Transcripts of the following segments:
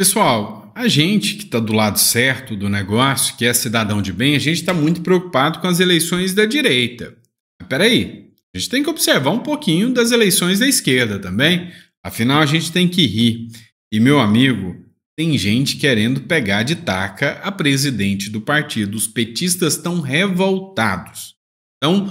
Pessoal, a gente que está do lado certo do negócio, que é cidadão de bem, a gente está muito preocupado com as eleições da direita. Mas peraí, a gente tem que observar um pouquinho das eleições da esquerda também. Afinal, a gente tem que rir. E, meu amigo, tem gente querendo pegar de taca a presidente do partido. Os petistas estão revoltados, estão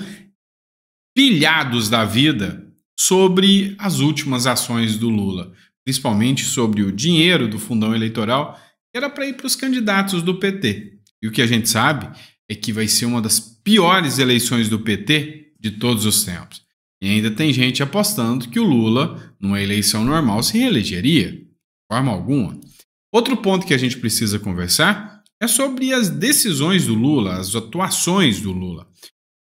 pilhados da vida sobre as últimas ações do Lula principalmente sobre o dinheiro do fundão eleitoral, que era para ir para os candidatos do PT. E o que a gente sabe é que vai ser uma das piores eleições do PT de todos os tempos. E ainda tem gente apostando que o Lula, numa eleição normal, se reelegeria, de forma alguma. Outro ponto que a gente precisa conversar é sobre as decisões do Lula, as atuações do Lula.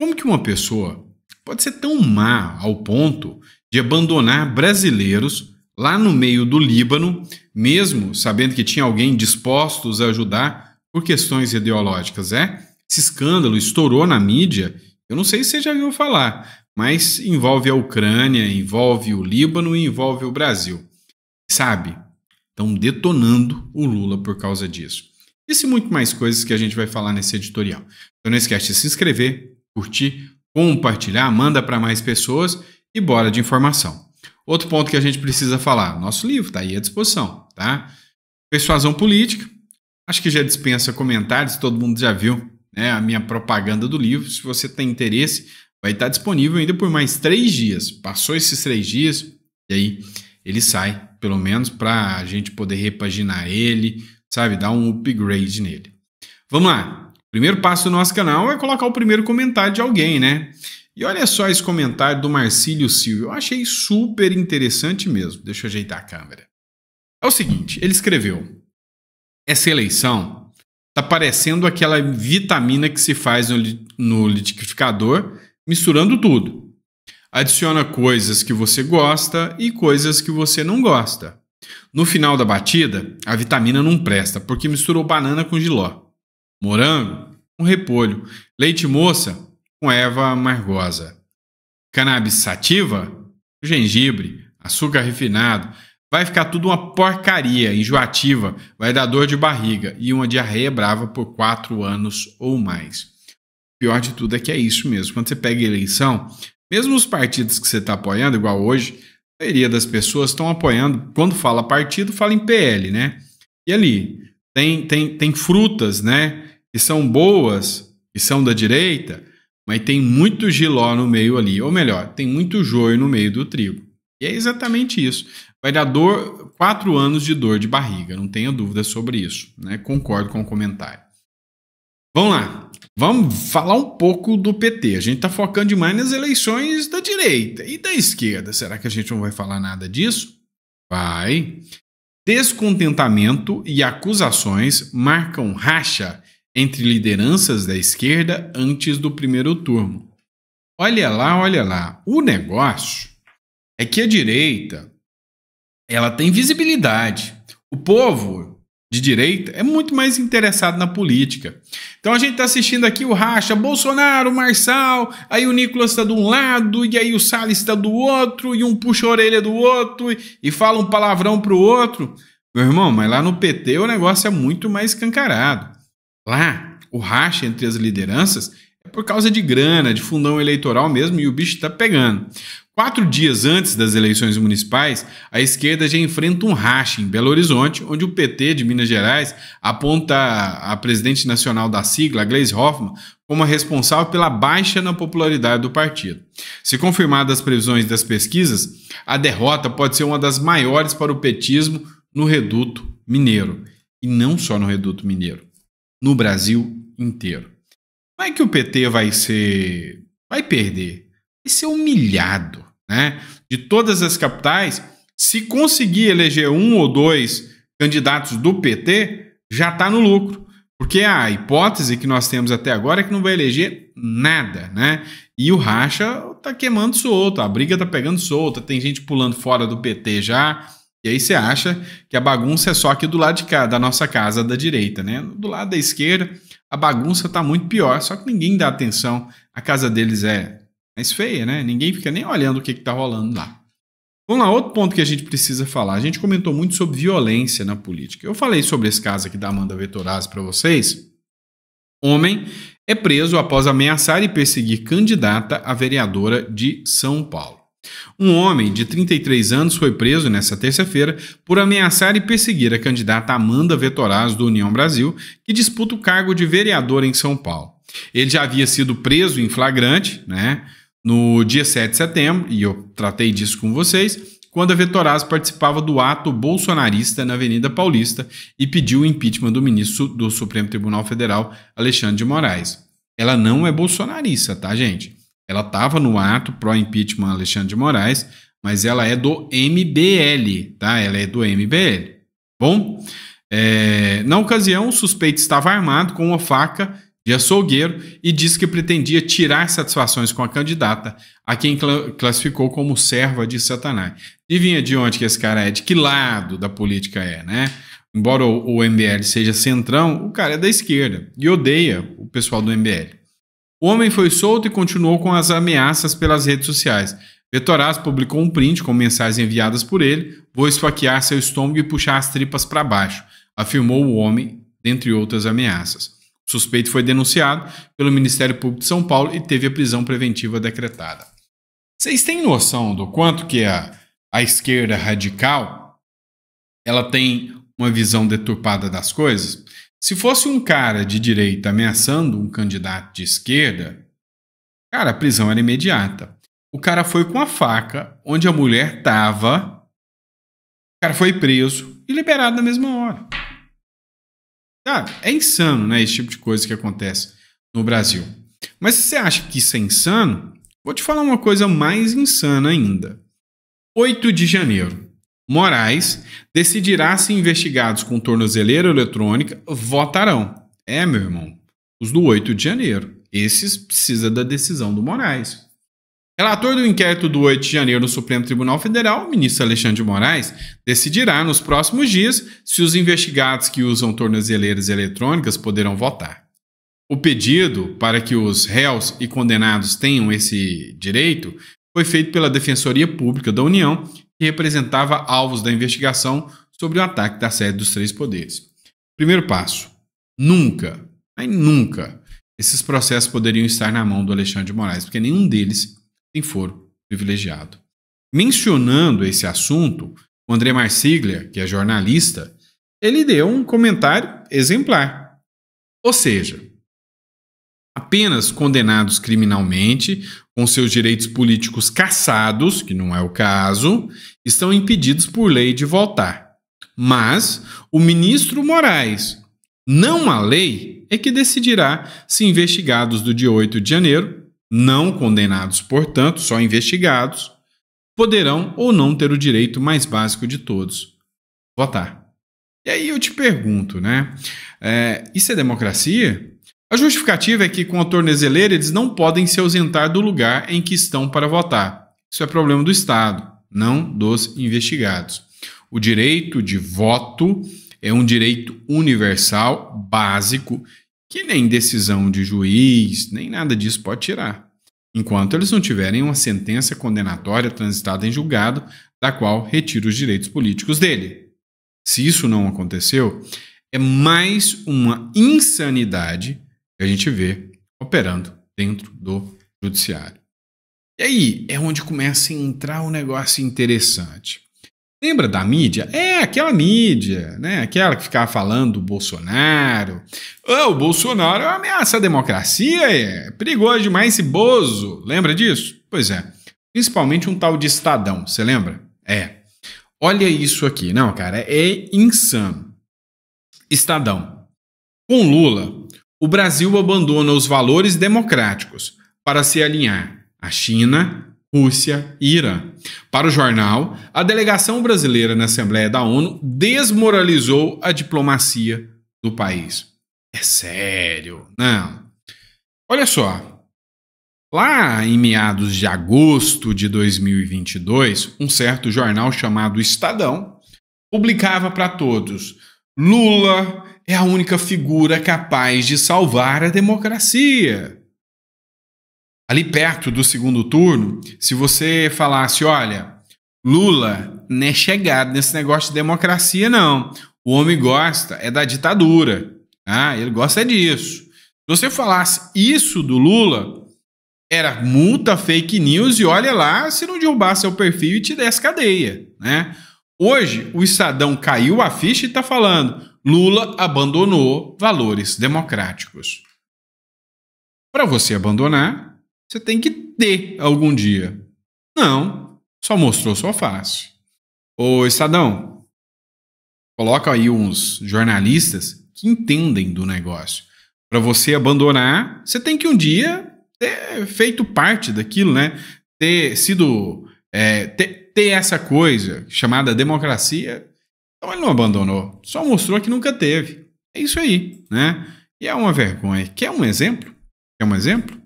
Como que uma pessoa pode ser tão má ao ponto de abandonar brasileiros lá no meio do Líbano, mesmo sabendo que tinha alguém dispostos a ajudar por questões ideológicas. É, esse escândalo estourou na mídia. Eu não sei se você já viu falar, mas envolve a Ucrânia, envolve o Líbano e envolve o Brasil. Sabe? Estão detonando o Lula por causa disso. Isso e muito mais coisas que a gente vai falar nesse editorial. Então não esquece de se inscrever, curtir, compartilhar, manda para mais pessoas e bora de informação. Outro ponto que a gente precisa falar, nosso livro está aí à disposição, tá? Persuasão política, acho que já dispensa comentários, todo mundo já viu né, a minha propaganda do livro. Se você tem interesse, vai estar tá disponível ainda por mais três dias. Passou esses três dias e aí ele sai, pelo menos para a gente poder repaginar ele, sabe, dar um upgrade nele. Vamos lá. Primeiro passo do nosso canal é colocar o primeiro comentário de alguém, né? E olha só esse comentário do Marcílio Silva, eu achei super interessante mesmo. Deixa eu ajeitar a câmera. É o seguinte, ele escreveu: Essa eleição tá parecendo aquela vitamina que se faz no, no liquidificador, misturando tudo. Adiciona coisas que você gosta e coisas que você não gosta. No final da batida, a vitamina não presta, porque misturou banana com giló, morango com repolho, leite moça com erva amargosa. Cannabis sativa? Gengibre, açúcar refinado. Vai ficar tudo uma porcaria, enjoativa, vai dar dor de barriga e uma diarreia brava por quatro anos ou mais. O pior de tudo é que é isso mesmo. Quando você pega eleição, mesmo os partidos que você está apoiando, igual hoje, a maioria das pessoas estão apoiando. Quando fala partido, fala em PL, né? E ali tem, tem, tem frutas, né? Que são boas, que são da direita, mas tem muito giló no meio ali, ou melhor, tem muito joio no meio do trigo. E é exatamente isso. Vai dar dor, quatro anos de dor de barriga, não tenha dúvida sobre isso. Né? Concordo com o comentário. Vamos lá. Vamos falar um pouco do PT. A gente está focando demais nas eleições da direita e da esquerda. Será que a gente não vai falar nada disso? Vai. Descontentamento e acusações marcam racha entre lideranças da esquerda antes do primeiro turno. Olha lá, olha lá. O negócio é que a direita ela tem visibilidade. O povo de direita é muito mais interessado na política. Então a gente está assistindo aqui o Racha, Bolsonaro, Marçal, aí o Nicolas está de um lado, e aí o Salles está do outro, e um puxa a orelha do outro, e fala um palavrão para o outro. Meu irmão, mas lá no PT o negócio é muito mais escancarado. Lá, o racha entre as lideranças é por causa de grana, de fundão eleitoral mesmo, e o bicho está pegando. Quatro dias antes das eleições municipais, a esquerda já enfrenta um racha em Belo Horizonte, onde o PT de Minas Gerais aponta a presidente nacional da sigla, Gleise Hoffmann, como a responsável pela baixa na popularidade do partido. Se confirmadas as previsões das pesquisas, a derrota pode ser uma das maiores para o petismo no reduto mineiro. E não só no reduto mineiro no Brasil inteiro. Não é que o PT vai ser. vai perder, vai ser humilhado. Né? De todas as capitais, se conseguir eleger um ou dois candidatos do PT, já está no lucro. Porque a hipótese que nós temos até agora é que não vai eleger nada, né? E o racha tá queimando solto, a briga tá pegando solta, tem gente pulando fora do PT já. E aí você acha que a bagunça é só aqui do lado de cá, da nossa casa da direita, né? Do lado da esquerda, a bagunça tá muito pior, só que ninguém dá atenção. A casa deles é mais feia, né? Ninguém fica nem olhando o que, que tá rolando lá. Vamos lá, outro ponto que a gente precisa falar. A gente comentou muito sobre violência na política. Eu falei sobre esse caso aqui da Amanda Vetorazzi para vocês. Homem é preso após ameaçar e perseguir candidata a vereadora de São Paulo. Um homem de 33 anos foi preso nesta terça-feira por ameaçar e perseguir a candidata Amanda Vetoraz do União Brasil, que disputa o cargo de vereador em São Paulo. Ele já havia sido preso em flagrante, né? No dia 7 de setembro, e eu tratei disso com vocês, quando a Vetoraz participava do ato bolsonarista na Avenida Paulista e pediu o impeachment do ministro do Supremo Tribunal Federal, Alexandre de Moraes. Ela não é bolsonarista, tá, gente? Ela estava no ato pró-impeachment Alexandre de Moraes, mas ela é do MBL, tá? Ela é do MBL. Bom, é, na ocasião, o suspeito estava armado com uma faca de açougueiro e disse que pretendia tirar satisfações com a candidata, a quem cl classificou como serva de Satanás. E vinha de onde que esse cara é, de que lado da política é, né? Embora o, o MBL seja centrão, o cara é da esquerda e odeia o pessoal do MBL. O homem foi solto e continuou com as ameaças pelas redes sociais. Vetoraz publicou um print com mensagens enviadas por ele: Vou esfaquear seu estômago e puxar as tripas para baixo, afirmou o homem, dentre outras ameaças. O suspeito foi denunciado pelo Ministério Público de São Paulo e teve a prisão preventiva decretada. Vocês têm noção do quanto que a, a esquerda radical ela tem uma visão deturpada das coisas? Se fosse um cara de direita ameaçando um candidato de esquerda, cara, a prisão era imediata. O cara foi com a faca onde a mulher estava. O cara foi preso e liberado na mesma hora. Cara, é insano, né? Esse tipo de coisa que acontece no Brasil. Mas se você acha que isso é insano, vou te falar uma coisa mais insana ainda. 8 de janeiro. Moraes decidirá se investigados com tornozeleira eletrônica votarão. É, meu irmão, os do 8 de janeiro. Esses precisa da decisão do Moraes. Relator do inquérito do 8 de janeiro no Supremo Tribunal Federal, o ministro Alexandre de Moraes, decidirá nos próximos dias se os investigados que usam tornozeleiras eletrônicas poderão votar. O pedido para que os réus e condenados tenham esse direito foi feito pela Defensoria Pública da União que representava alvos da investigação sobre o ataque da sede dos três poderes. Primeiro passo: nunca, mas nunca, esses processos poderiam estar na mão do Alexandre de Moraes, porque nenhum deles tem foro privilegiado. Mencionando esse assunto, o André Marsiglia, que é jornalista, ele deu um comentário exemplar. Ou seja, Apenas condenados criminalmente, com seus direitos políticos cassados, que não é o caso, estão impedidos por lei de votar. Mas o ministro Moraes, não a lei, é que decidirá se investigados do dia 8 de janeiro, não condenados, portanto, só investigados, poderão ou não ter o direito mais básico de todos: votar. E aí eu te pergunto, né? É, isso é democracia? A justificativa é que, com a tornezeleira, eles não podem se ausentar do lugar em que estão para votar. Isso é problema do Estado, não dos investigados. O direito de voto é um direito universal, básico, que nem decisão de juiz, nem nada disso pode tirar, enquanto eles não tiverem uma sentença condenatória transitada em julgado, da qual retira os direitos políticos dele. Se isso não aconteceu, é mais uma insanidade que a gente vê operando dentro do judiciário. E aí é onde começa a entrar um negócio interessante. Lembra da mídia? É, aquela mídia, né? Aquela que ficava falando do Bolsonaro. Oh, o Bolsonaro é uma ameaça à democracia, é perigoso demais esse Bozo. Lembra disso? Pois é. Principalmente um tal de Estadão, você lembra? É. Olha isso aqui. Não, cara, é insano. Estadão. Com Lula, o Brasil abandona os valores democráticos para se alinhar à China, Rússia e Irã. Para o jornal, a delegação brasileira na Assembleia da ONU desmoralizou a diplomacia do país. É sério, não. Olha só. Lá em meados de agosto de 2022, um certo jornal chamado Estadão publicava para todos: Lula é a única figura capaz de salvar a democracia. Ali perto do segundo turno, se você falasse, olha, Lula não é chegado nesse negócio de democracia, não. O homem gosta é da ditadura. Ah, ele gosta é disso. Se você falasse isso do Lula, era multa, fake news e olha lá se não derrubar seu perfil e te desse cadeia, né? Hoje, o Estadão caiu a ficha e está falando: Lula abandonou valores democráticos. Para você abandonar, você tem que ter algum dia. Não, só mostrou sua face. Ô Estadão, coloca aí uns jornalistas que entendem do negócio. Para você abandonar, você tem que um dia ter feito parte daquilo, né? Ter sido. É, ter tem essa coisa chamada democracia. Então ele não abandonou, só mostrou que nunca teve. É isso aí, né? E é uma vergonha. Quer um exemplo? Quer um exemplo?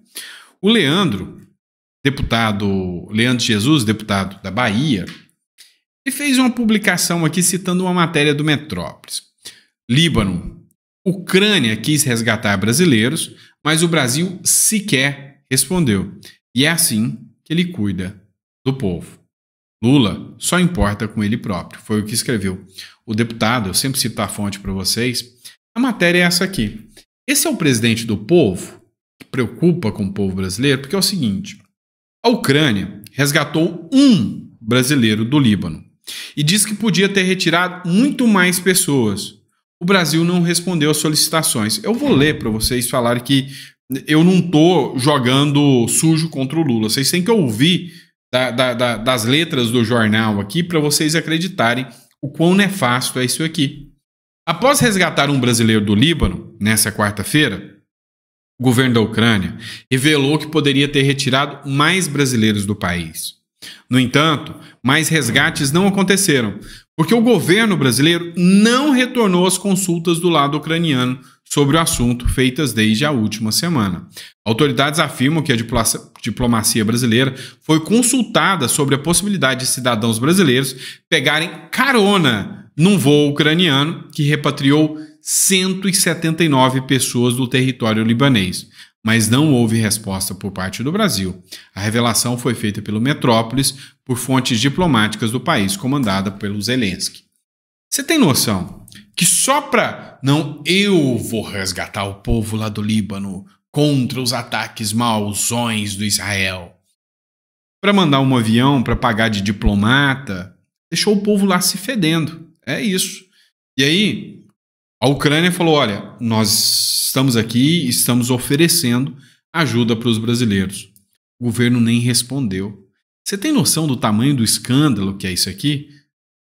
O Leandro, deputado, Leandro Jesus, deputado da Bahia, ele fez uma publicação aqui citando uma matéria do Metrópolis. Líbano, Ucrânia quis resgatar brasileiros, mas o Brasil sequer respondeu. E é assim que ele cuida do povo. Lula só importa com ele próprio, foi o que escreveu. O deputado, eu sempre cito a fonte para vocês, a matéria é essa aqui. Esse é o presidente do povo, que preocupa com o povo brasileiro, porque é o seguinte: a Ucrânia resgatou um brasileiro do Líbano e disse que podia ter retirado muito mais pessoas. O Brasil não respondeu às solicitações. Eu vou ler para vocês falar que eu não tô jogando sujo contra o Lula. Vocês têm que ouvir da, da, da, das letras do jornal aqui para vocês acreditarem o quão nefasto é isso aqui. Após resgatar um brasileiro do Líbano, nessa quarta-feira, o governo da Ucrânia revelou que poderia ter retirado mais brasileiros do país. No entanto, mais resgates não aconteceram, porque o governo brasileiro não retornou às consultas do lado ucraniano sobre o assunto feitas desde a última semana. Autoridades afirmam que a diplomacia brasileira foi consultada sobre a possibilidade de cidadãos brasileiros pegarem carona num voo ucraniano que repatriou 179 pessoas do território libanês mas não houve resposta por parte do Brasil. A revelação foi feita pelo Metrópolis por fontes diplomáticas do país comandada pelo Zelensky. Você tem noção? que sopra. Não, eu vou resgatar o povo lá do Líbano contra os ataques mausões do Israel. Para mandar um avião para pagar de diplomata, deixou o povo lá se fedendo. É isso. E aí, a Ucrânia falou: olha, nós estamos aqui, estamos oferecendo ajuda para os brasileiros. O governo nem respondeu. Você tem noção do tamanho do escândalo que é isso aqui?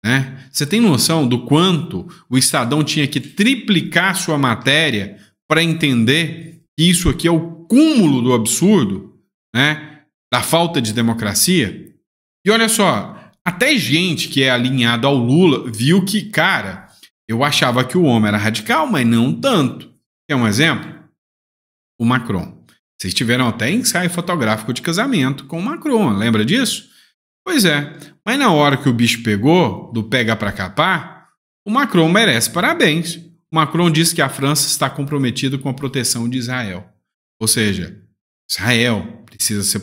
Né? Você tem noção do quanto o Estadão tinha que triplicar sua matéria para entender que isso aqui é o cúmulo do absurdo, né? da falta de democracia? E olha só, até gente que é alinhado ao Lula viu que, cara, eu achava que o homem era radical, mas não tanto. Quer um exemplo? O Macron. Vocês tiveram até ensaio fotográfico de casamento com o Macron, lembra disso? Pois é, mas na hora que o bicho pegou, do pega para capar, o Macron merece parabéns. O Macron disse que a França está comprometida com a proteção de Israel. Ou seja, Israel precisa ser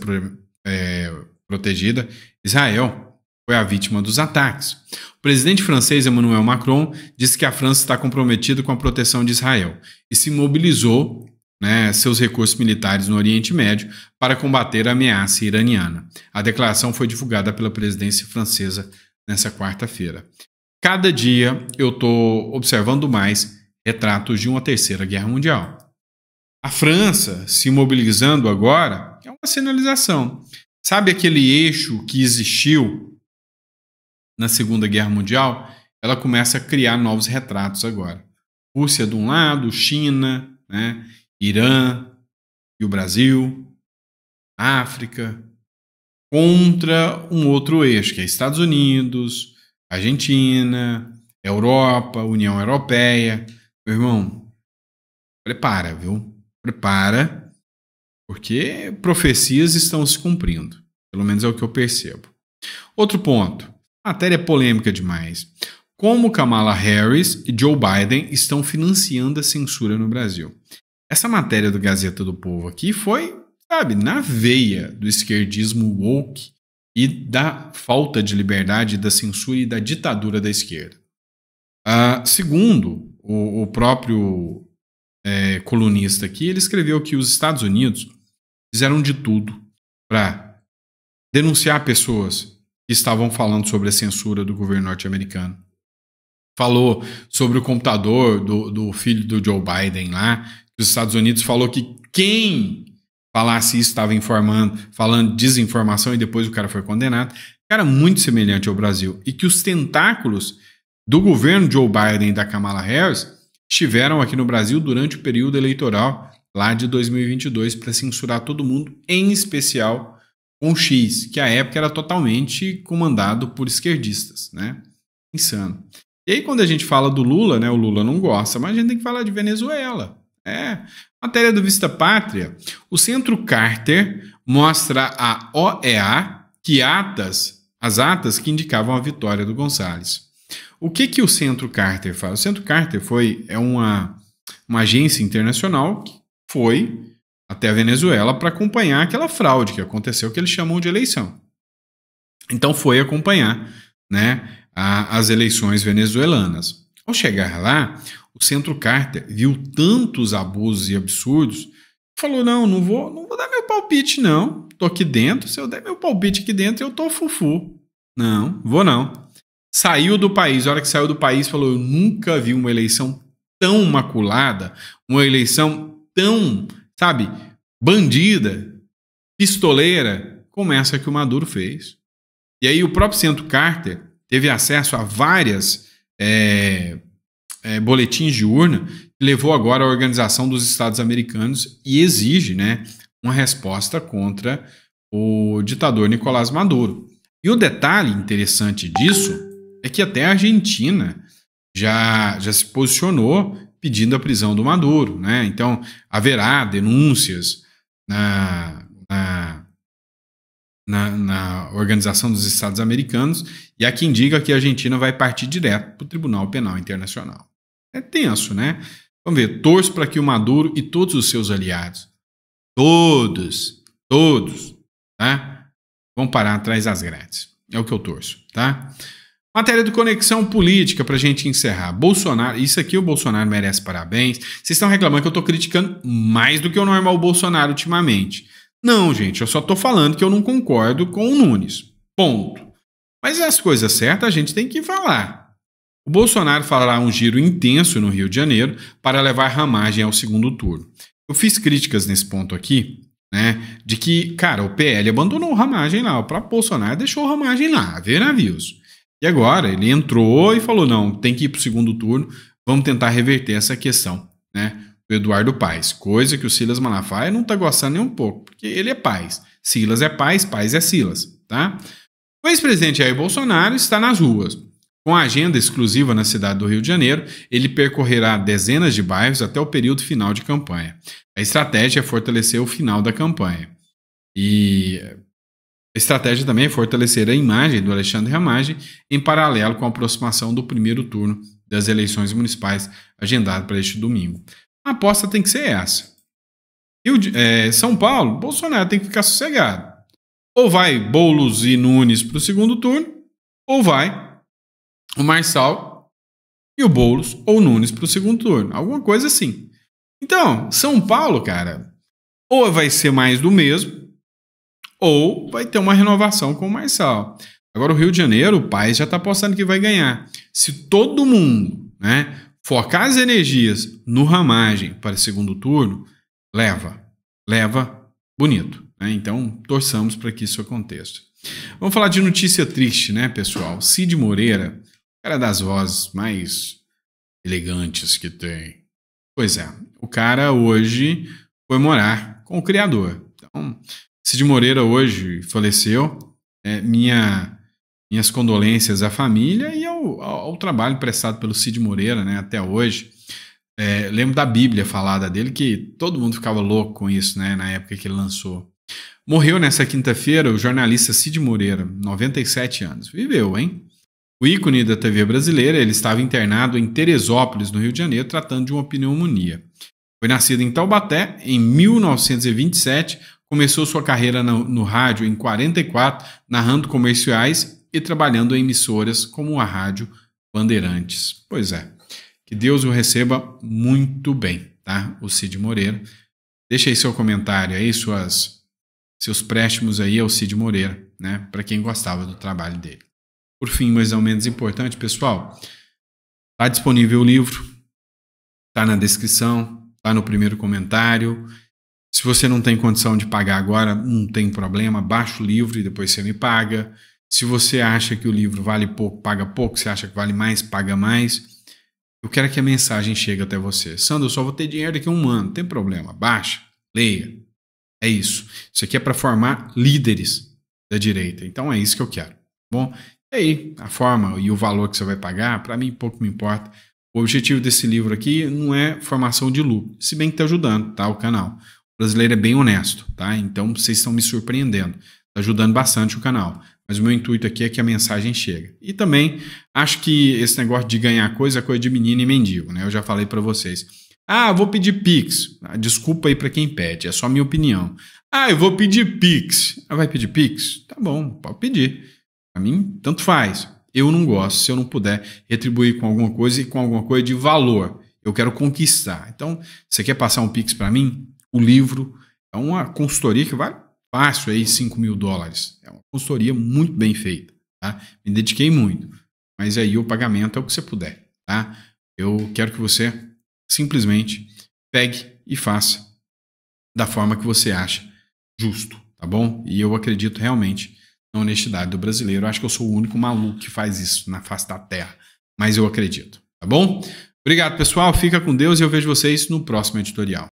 é, protegida. Israel foi a vítima dos ataques. O presidente francês Emmanuel Macron disse que a França está comprometida com a proteção de Israel e se mobilizou né, seus recursos militares no Oriente Médio para combater a ameaça iraniana. A declaração foi divulgada pela presidência francesa nessa quarta-feira. Cada dia eu estou observando mais retratos de uma terceira guerra mundial. A França se mobilizando agora é uma sinalização. Sabe aquele eixo que existiu na Segunda Guerra Mundial? Ela começa a criar novos retratos agora. Rússia de um lado, China, né? Irã e o Brasil, África, contra um outro eixo, que é Estados Unidos, Argentina, Europa, União Europeia. Meu irmão, prepara, viu? Prepara, porque profecias estão se cumprindo. Pelo menos é o que eu percebo. Outro ponto. Matéria é polêmica demais. Como Kamala Harris e Joe Biden estão financiando a censura no Brasil? Essa matéria do Gazeta do Povo aqui foi, sabe, na veia do esquerdismo woke e da falta de liberdade, da censura e da ditadura da esquerda. Uh, segundo o, o próprio é, colunista aqui, ele escreveu que os Estados Unidos fizeram de tudo para denunciar pessoas que estavam falando sobre a censura do governo norte-americano. Falou sobre o computador do, do filho do Joe Biden lá, os Estados Unidos falou que quem falasse isso estava informando, falando desinformação e depois o cara foi condenado. Cara, muito semelhante ao Brasil. E que os tentáculos do governo Joe Biden e da Kamala Harris estiveram aqui no Brasil durante o período eleitoral lá de 2022 para censurar todo mundo, em especial com o X, que à época era totalmente comandado por esquerdistas, né? Insano. E aí quando a gente fala do Lula, né, o Lula não gosta, mas a gente tem que falar de Venezuela. É, matéria do Vista Pátria. O Centro Carter mostra a OEA que atas, as atas que indicavam a vitória do Gonzales. O que que o Centro Carter faz? O Centro Carter foi é uma uma agência internacional que foi até a Venezuela para acompanhar aquela fraude que aconteceu que eles chamam de eleição. Então foi acompanhar, né, a, as eleições venezuelanas. Ao chegar lá, o Centro Carter viu tantos abusos e absurdos, falou: não, não vou, não vou dar meu palpite, não. Tô aqui dentro, se eu der meu palpite aqui dentro, eu tô fufu. Não, vou não. Saiu do país, a hora que saiu do país, falou: eu nunca vi uma eleição tão maculada, uma eleição tão, sabe, bandida, pistoleira, como essa que o Maduro fez. E aí o próprio Centro Carter teve acesso a várias é, é, boletins de urna levou agora a Organização dos Estados Americanos e exige né, uma resposta contra o ditador Nicolás Maduro. E o detalhe interessante disso é que até a Argentina já, já se posicionou pedindo a prisão do Maduro. Né? Então, haverá denúncias na, na, na, na Organização dos Estados Americanos e há quem diga que a Argentina vai partir direto para o Tribunal Penal Internacional. É tenso, né? Vamos ver, torço para que o Maduro e todos os seus aliados, todos, todos, tá? Vão parar atrás das grades. É o que eu torço, tá? Matéria de Conexão Política, a gente encerrar. Bolsonaro, isso aqui o Bolsonaro merece parabéns. Vocês estão reclamando que eu estou criticando mais do que o normal Bolsonaro ultimamente. Não, gente, eu só estou falando que eu não concordo com o Nunes. Ponto. Mas as coisas certas a gente tem que falar. O Bolsonaro fará um giro intenso no Rio de Janeiro para levar ramagem ao segundo turno. Eu fiz críticas nesse ponto aqui, né? De que, cara, o PL abandonou ramagem lá, o próprio Bolsonaro deixou ramagem lá, ver navios. E agora ele entrou e falou: não, tem que ir para o segundo turno, vamos tentar reverter essa questão, né? Do Eduardo Paes, coisa que o Silas Malafaia não está gostando nem um pouco, porque ele é paz. Silas é paz, paz é Silas, tá? O ex-presidente Jair Bolsonaro está nas ruas com a agenda exclusiva na cidade do Rio de Janeiro, ele percorrerá dezenas de bairros até o período final de campanha. A estratégia é fortalecer o final da campanha. E a estratégia também é fortalecer a imagem do Alexandre Ramage em paralelo com a aproximação do primeiro turno das eleições municipais agendado para este domingo. A aposta tem que ser essa. Rio de, é, São Paulo, Bolsonaro tem que ficar sossegado. Ou vai Boulos e Nunes para o segundo turno, ou vai o Marçal e o Boulos ou o Nunes para o segundo turno. Alguma coisa assim. Então, São Paulo, cara, ou vai ser mais do mesmo, ou vai ter uma renovação com o Marçal. Agora, o Rio de Janeiro, o Paes já está apostando que vai ganhar. Se todo mundo né, focar as energias no Ramagem para o segundo turno, leva. Leva bonito. Né? Então, torçamos para que isso aconteça. Vamos falar de notícia triste, né, pessoal? Cid Moreira cara das vozes mais elegantes que tem. Pois é, o cara hoje foi morar com o criador. Então, Cid Moreira hoje faleceu. É, minha, minhas condolências à família e ao, ao, ao, trabalho prestado pelo Cid Moreira né, até hoje. É, lembro da Bíblia falada dele, que todo mundo ficava louco com isso né, na época que ele lançou. Morreu nessa quinta-feira o jornalista Cid Moreira, 97 anos. Viveu, hein? O ícone da TV brasileira, ele estava internado em Teresópolis, no Rio de Janeiro, tratando de uma pneumonia. Foi nascido em Taubaté em 1927, começou sua carreira no, no rádio em 44, narrando comerciais e trabalhando em emissoras como a Rádio Bandeirantes. Pois é, que Deus o receba muito bem, tá? O Cid Moreira. Deixa aí seu comentário aí, suas, seus préstimos aí ao Cid Moreira, né? Para quem gostava do trabalho dele. Por fim, mas ou menos importante, pessoal, está disponível o livro, está na descrição, está no primeiro comentário. Se você não tem condição de pagar agora, não tem problema, baixa o livro e depois você me paga. Se você acha que o livro vale pouco, paga pouco, se acha que vale mais, paga mais. Eu quero que a mensagem chegue até você. Sandro, eu só vou ter dinheiro daqui a um ano, não tem problema, baixa, leia. É isso. Isso aqui é para formar líderes da direita. Então é isso que eu quero. Tá bom, e aí, a forma e o valor que você vai pagar, para mim pouco me importa. O objetivo desse livro aqui não é formação de lucro, se bem que está ajudando, tá? O canal. O brasileiro é bem honesto, tá? Então vocês estão me surpreendendo. Está ajudando bastante o canal. Mas o meu intuito aqui é que a mensagem chegue. E também acho que esse negócio de ganhar coisa é coisa de menino e mendigo, né? Eu já falei para vocês. Ah, vou pedir Pix. Ah, desculpa aí para quem pede, é só minha opinião. Ah, eu vou pedir Pix. Ah, vai pedir Pix? Tá bom, pode pedir. Para mim, tanto faz. Eu não gosto se eu não puder retribuir com alguma coisa e com alguma coisa de valor. Eu quero conquistar. Então, você quer passar um Pix para mim? O livro é uma consultoria que vale fácil aí 5 mil dólares. É uma consultoria muito bem feita. Tá? Me dediquei muito. Mas aí o pagamento é o que você puder. Tá? Eu quero que você simplesmente pegue e faça da forma que você acha justo, tá bom? E eu acredito realmente na honestidade do brasileiro. Eu acho que eu sou o único maluco que faz isso na face da terra, mas eu acredito, tá bom? Obrigado, pessoal. Fica com Deus e eu vejo vocês no próximo editorial.